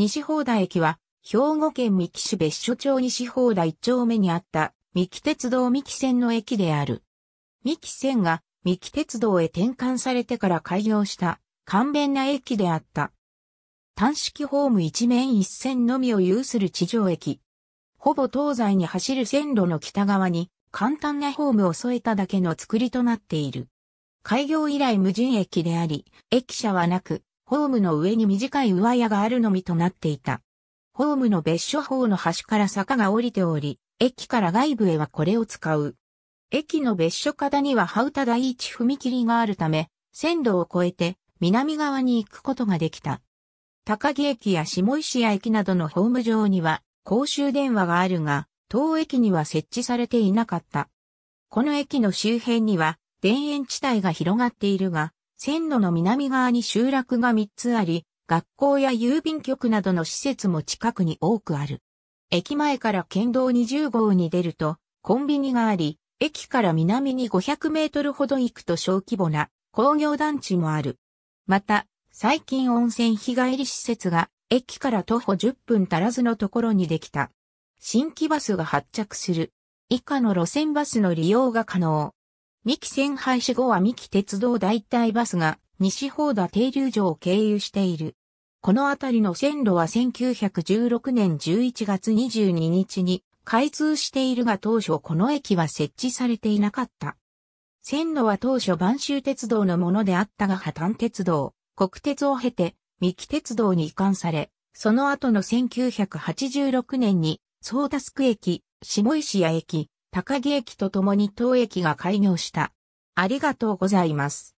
西宝田駅は、兵庫県三木市別所町西宝田一丁目にあった、三木鉄道三木線の駅である。三木線が三木鉄道へ転換されてから開業した簡便な駅であった。単式ホーム一面一線のみを有する地上駅。ほぼ東西に走る線路の北側に簡単なホームを添えただけの作りとなっている。開業以来無人駅であり、駅舎はなく、ホームの上に短い上屋があるのみとなっていた。ホームの別所方の端から坂が降りており、駅から外部へはこれを使う。駅の別所方には羽歌第一踏切があるため、線路を越えて南側に行くことができた。高木駅や下石屋駅などのホーム上には公衆電話があるが、当駅には設置されていなかった。この駅の周辺には田園地帯が広がっているが、線路の南側に集落が3つあり、学校や郵便局などの施設も近くに多くある。駅前から県道20号に出ると、コンビニがあり、駅から南に500メートルほど行くと小規模な工業団地もある。また、最近温泉日帰り施設が、駅から徒歩10分足らずのところにできた。新規バスが発着する。以下の路線バスの利用が可能。三木線廃止後は三木鉄道代替バスが西宝田停留所を経由している。この辺りの線路は1916年11月22日に開通しているが当初この駅は設置されていなかった。線路は当初満州鉄道のものであったが破綻鉄道、国鉄を経て三木鉄道に移管され、その後の1986年にソーダスク駅、下石屋駅、高木駅とともに当駅が開業した。ありがとうございます。